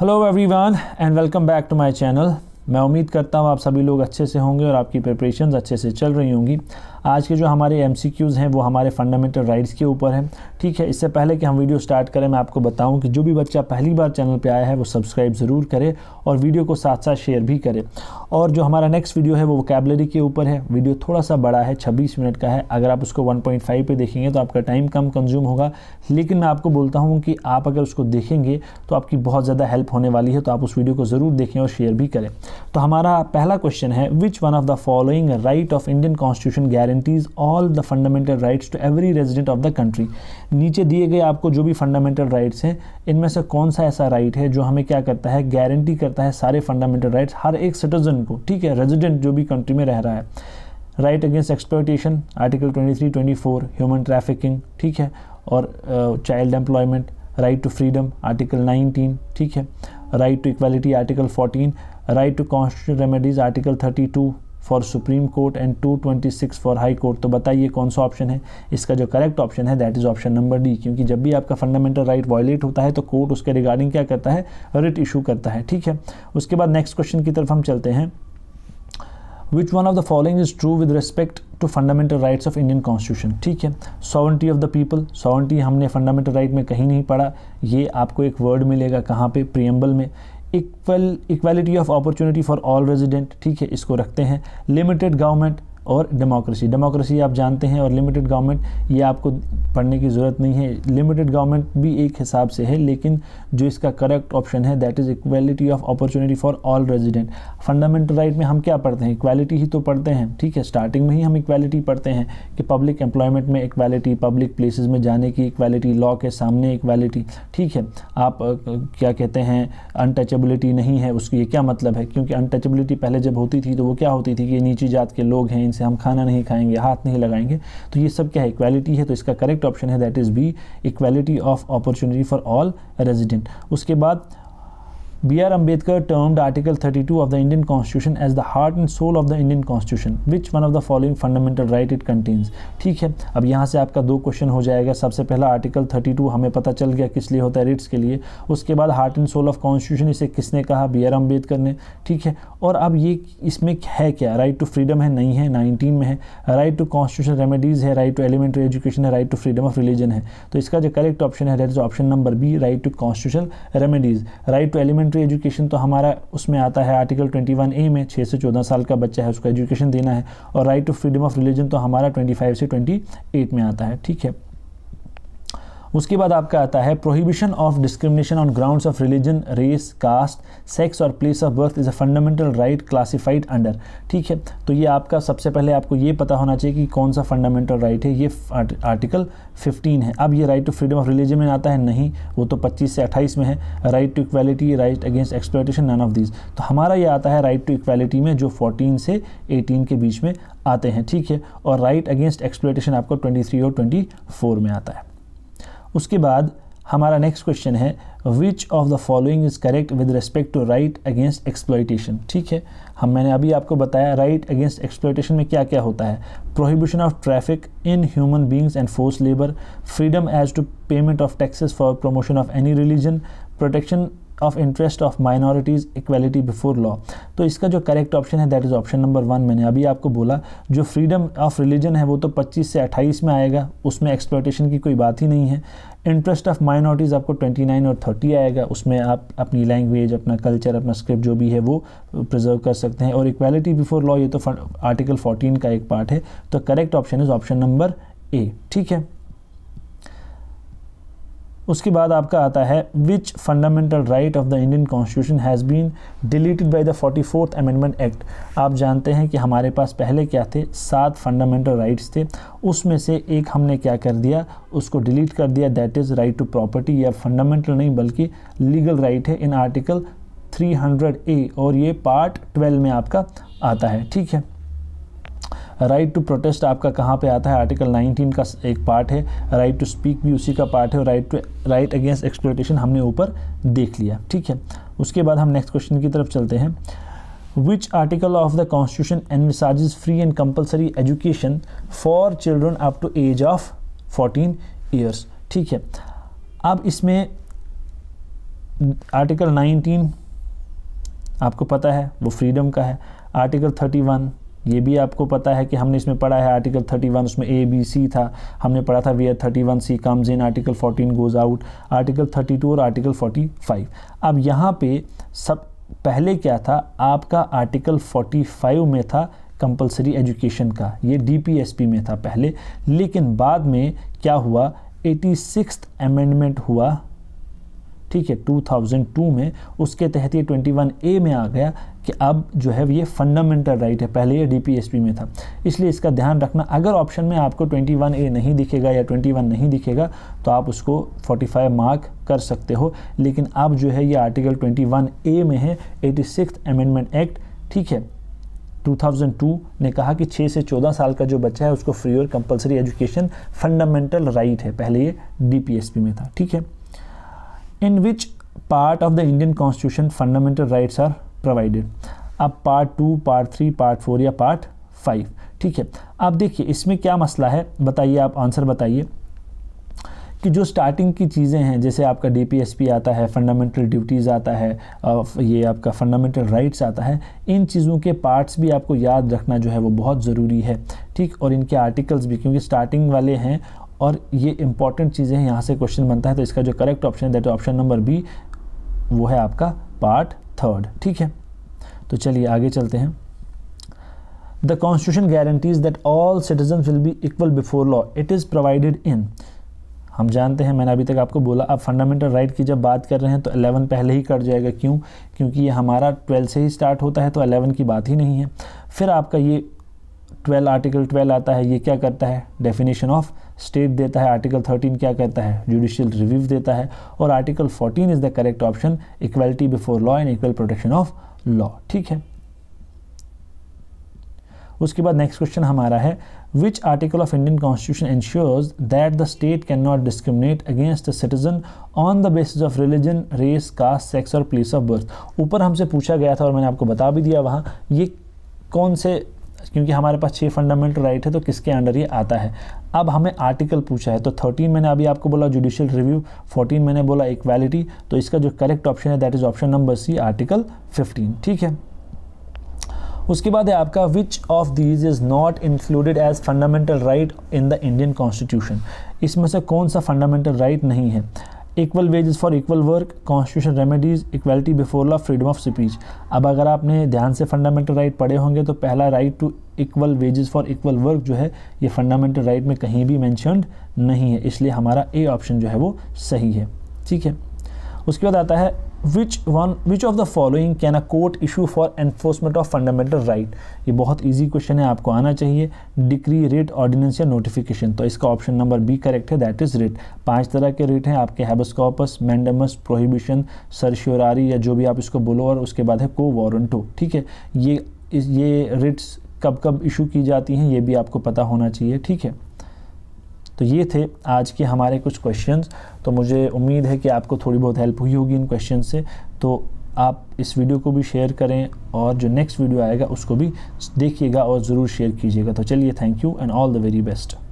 Hello everyone and welcome back to my channel मैं उम्मीद करता हूँ आप सभी लोग अच्छे से होंगे और आपकी प्रिपरेशंस अच्छे से चल रही होंगी आज के जो हमारे एम हैं वो हमारे फंडामेंटल राइट्स के ऊपर हैं ठीक है इससे पहले कि हम वीडियो स्टार्ट करें मैं आपको बताऊं कि जो भी बच्चा पहली बार चैनल पे आया है वो सब्सक्राइब ज़रूर करे और वीडियो को साथ साथ शेयर भी करे और जो हमारा नेक्स्ट वीडियो है वो वोकेबलरी के ऊपर है वीडियो थोड़ा सा बड़ा है छब्बीस मिनट का है अगर आप उसको वन पॉइंट फाइव देखेंगे तो आपका टाइम कम कंज्यूम होगा लेकिन मैं आपको बोलता हूँ कि आप अगर उसको देखेंगे तो आपकी बहुत ज़्यादा हेल्प होने वाली है तो आप उस वीडियो को ज़रूर देखें और शेयर भी करें तो हमारा पहला क्वेश्चन है which one of the following right of Indian constitution गैर guarantees all the fundamental rights to every resident of the country नीचे दिए गए आपको जो भी फंडामेंटल राइट्स हैं इनमें से कौन सा ऐसा राइट right है जो हमें क्या करता है गारंटी करता है सारे फंडामेंटल राइट्स हर एक सिटीजन को ठीक है रेजिडेंट जो भी कंट्री में रह रहा है right against exploitation article 23, 24, human trafficking ठीक है और child employment right to freedom article 19 ठीक है right to equality article 14 right to constitution remedies article 32 for supreme court and 226 for high court तो बताइए कौन सा ऑप्शन है इसका जो करेक्ट ऑप्शन है that is option number D क्योंकि जब भी आपका फंडामेंटल राइट वायलेट होता है तो कोर्ट उसके रिगार्डिंग क्या करता है रिट इशू करता है ठीक है उसके बाद नेक्स्ट क्वेश्चन की तरफ हम चलते हैं which one of the following is true with respect to fundamental rights of Indian constitution ठीक है sovereignty of the people sovereignty हमने फंडामेंटल right में कहीं नहीं पढ़ा ये आपको एक वर्ड मिलेगा कहाँ पे प्रियम्बल में equal equality of opportunity for all resident ठीक है इसको रखते हैं लिमिटेड गवर्नमेंट और डेमोक्रेसी डेमोक्रेसी आप जानते हैं और लिमिटेड गवर्नमेंट ये आपको पढ़ने की ज़रूरत नहीं है लिमिटेड गवर्नमेंट भी एक हिसाब से है लेकिन जो इसका करेक्ट ऑप्शन है that is equality of opportunity for all resident fundamental right में हम क्या पढ़ते हैं इक्वालिटी ही तो पढ़ते हैं ठीक है स्टार्टिंग में ही हम इक्वालिटी पढ़ते हैं कि पब्लिक एम्प्लॉयमेंट में इक्वालिटी पब्लिक प्लेस में जाने की इक्वालिटी लॉ के सामने इक्वालिटी ठीक है आप क्या कहते हैं अनटचेबिलिटी नहीं है उसकी ये क्या मतलब है क्योंकि अनटचेबिलिटी पहले जब होती थी तो वो क्या होती थी कि नीची जात के लोग हैं से हम खाना नहीं खाएंगे हाथ नहीं लगाएंगे तो ये सब क्या है इक्वालिटी है तो इसका करेक्ट ऑप्शन है that is B equality of opportunity for all resident उसके बाद B B.R. Ambedkar article thirty 32 of the Indian constitution as the heart and soul of the Indian constitution which one of the following fundamental right it contains ठीक है अब यहाँ से आपका दो question हो जाएगा सबसे पहला आर्टिकल 32 हमें पता चल गया किस लिए होता है रिट्स के लिए उसके बाद heart and soul of constitution इसे किसने कहा बी आर अम्बेडकर ने ठीक है और अब ये इसमें है क्या राइट टू फ्रीडम है नहीं है नाइनटीन में है राइट टू कॉन्स्टिट्यूशन रेमेडीज़ है राइट टू एलिमेंट्री एजुकेशन है right to freedom of religion है तो इसका जो करेक्ट ऑप्शन है that is option number B right to constitution remedies right to element secondary education तो हमारा उसमें आता है आर्टिकल 21 ए में छः से चौदह साल का बच्चा है उसको एजुकेशन देना है और right to freedom of religion तो हमारा 25 से 28 में आता है ठीक है उसके बाद आपका आता है prohibition of discrimination on grounds of religion race caste sex और place of birth is a fundamental right classified under ठीक है तो ये आपका सबसे पहले आपको ये पता होना चाहिए कि कौन सा फंडामेंटल राइट है ये आर्टिकल 15 है अब ये right to freedom of religion में आता है नहीं वो तो 25 से 28 में है right to equality right against exploitation none of these तो हमारा ये आता है राइट टू इक्वालिटी में जो फोर्टीन से एटीन के बीच में आते हैं ठीक है और राइट अगेंस्ट एक्सप्लोटेशन आपको ट्वेंटी और ट्वेंटी में आता है उसके बाद हमारा नेक्स्ट क्वेश्चन है which of the following is correct with respect to right against exploitation ठीक है हम मैंने अभी आपको बताया राइट अगेंस्ट एक्सप्लोइटेशन में क्या क्या होता है prohibition of traffic in human beings and force labour freedom as to payment of taxes for promotion of any religion protection of interest of minorities equality before law तो इसका जो correct option है that is option number one मैंने अभी आपको बोला जो freedom of religion है वो तो 25 से 28 में आएगा उसमें एक्सप्लोटेशन की कोई बात ही नहीं है इंटरेस्ट ऑफ माइनॉरिटीज़ आपको 29 और 30 आएगा उसमें आप अपनी लैंग्वेज अपना कल्चर अपना स्क्रिप्ट जो भी है वो प्रिजर्व कर सकते हैं और इक्वालिटी बिफोर लॉ ये तो आर्टिकल 14 का एक पार्ट है तो correct option is option number A ठीक है उसके बाद आपका आता है which fundamental right of the Indian constitution has been deleted by the forty fourth amendment act आप जानते हैं कि हमारे पास पहले क्या थे सात फंडामेंटल राइट्स थे उसमें से एक हमने क्या कर दिया उसको डिलीट कर दिया that is right to property या फंडामेंटल नहीं बल्कि लीगल राइट है इन आर्टिकल थ्री ए और ये पार्ट ट्वेल्व में आपका आता है ठीक है राइट टू प्रोटेस्ट आपका कहाँ पे आता है आर्टिकल 19 का एक पार्ट है राइट टू स्पीक भी उसी का पार्ट है और right to right against exploitation हमने ऊपर देख लिया ठीक है उसके बाद हम नेक्स्ट क्वेश्चन की तरफ चलते हैं which article of the constitution envisages free and compulsory education for children up to age of fourteen years ठीक है अब इसमें आर्टिकल 19 आपको पता है वो फ्रीडम का है आर्टिकल ये भी आपको पता है कि हमने इसमें पढ़ा है आर्टिकल 31 उसमें ए बी सी था हमने पढ़ा था we are thirty one C comes in article 14 goes out article 32 और आर्टिकल 45 अब यहाँ पे सब पहले क्या था आपका आर्टिकल 45 में था कंपलसरी एजुकेशन का ये डी में था पहले लेकिन बाद में क्या हुआ एटी सिक्स अमेंडमेंट हुआ ठीक है 2002 में उसके तहत ये 21 ए में आ गया कि अब जो है ये फंडामेंटल राइट है पहले ये डीपीएसपी में था इसलिए इसका ध्यान रखना अगर ऑप्शन में आपको 21 ए नहीं दिखेगा या 21 नहीं दिखेगा तो आप उसको 45 मार्क कर सकते हो लेकिन अब जो है ये आर्टिकल 21 ए में है एटी सिक्स अमेंडमेंट एक्ट ठीक है 2002 ने कहा कि 6 से 14 साल का जो बच्चा है उसको फ्री और कंपलसरी एजुकेशन फंडामेंटल राइट है पहले ये डीपीएसपी में था ठीक है in which part of the Indian constitution fundamental rights are provided अब part two part three part four या पार्ट फाइव ठीक है अब देखिए इसमें क्या मसला है बताइए आप आंसर बताइए कि जो स्टार्टिंग की चीज़ें हैं जैसे आपका डीपीएसपी आता है फंडामेंटल ड्यूटीज़ आता है ये आपका फंडामेंटल राइट्स आता है इन चीज़ों के पार्ट्स भी आपको याद रखना जो है वो बहुत ज़रूरी है ठीक और इनके आर्टिकल्स भी क्योंकि स्टार्टिंग वाले हैं और ये इंपॉर्टेंट चीज़ें हैं यहाँ से क्वेश्चन बनता है तो इसका जो करेक्ट ऑप्शन है दैट ऑप्शन नंबर बी वो है आपका पार्ट थर्ड ठीक है तो चलिए आगे चलते हैं the constitution guarantees that all citizen will be equal before law it is provided in हम जानते हैं मैंने अभी तक आपको बोला आप फंडामेंटल राइट की जब बात कर रहे हैं तो 11 पहले ही कट जाएगा क्यों क्योंकि ये हमारा 12 से ही स्टार्ट होता है तो 11 की बात ही नहीं है फिर आपका ये 12 आर्टिकल ट्वेल्व आता है ये क्या करता है डेफिनेशन ऑफ स्टेट देता है आर्टिकल थर्टीन क्या कहता है जुडिशियल रिव्यू देता है और article fourteen is the correct option equality before law and equal protection of law ठीक है उसके बाद नेक्स्ट क्वेश्चन हमारा है article of Indian constitution ensures that the state can not discriminate against the citizen on the basis of religion race caste sex और place of birth ऊपर हमसे पूछा गया था और मैंने आपको बता भी दिया वहाँ ये कौन से क्योंकि हमारे पास छः फंडामेंटल राइट है तो किसके अंडर ये आता है अब हमें आर्टिकल पूछा है तो थर्टीन मैंने अभी आपको बोला जुडिशियल रिव्यू फोर्टीन मैंने बोला इक्वालिटी तो इसका जो करेक्ट ऑप्शन है that is option number C article fifteen ठीक है उसके बाद है आपका which of these is not included as fundamental right in the Indian constitution इसमें से कौन सा फंडामेंटल राइट right नहीं है equal wages for equal work constitution remedies equality before law freedom of speech अब अगर आपने ध्यान से फंडामेंटल राइट पढ़े होंगे तो पहला right to equal wages for equal work जो है ये फंडामेंटल राइट में कहीं भी मैंशनड नहीं है इसलिए हमारा ए ऑप्शन जो है वो सही है ठीक है उसके बाद आता है which one which of the following can a court issue for enforcement of fundamental right ये बहुत ईजी क्वेश्चन है आपको आना चाहिए डिक्री रेट ऑर्डिनेंस या नोटिफिकेशन तो इसका ऑप्शन नंबर बी करेक्ट है दैट इज रेट पांच तरह के रेट हैं आपके हैबस्कॉपस मैंडमस प्रोहिबिशन सरश्योरारी या जो भी आप इसको बोलो और उसके बाद है को वारंटो ठीक है ये ये रेट्स कब कब इशू की जाती हैं ये भी आपको पता होना चाहिए ठीक है तो ये थे आज के हमारे कुछ क्वेश्चन तो मुझे उम्मीद है कि आपको थोड़ी बहुत हेल्प हुई होगी इन क्वेश्चन से तो आप इस वीडियो को भी शेयर करें और जो नेक्स्ट वीडियो आएगा उसको भी देखिएगा और ज़रूर शेयर कीजिएगा तो चलिए thank you and all the very best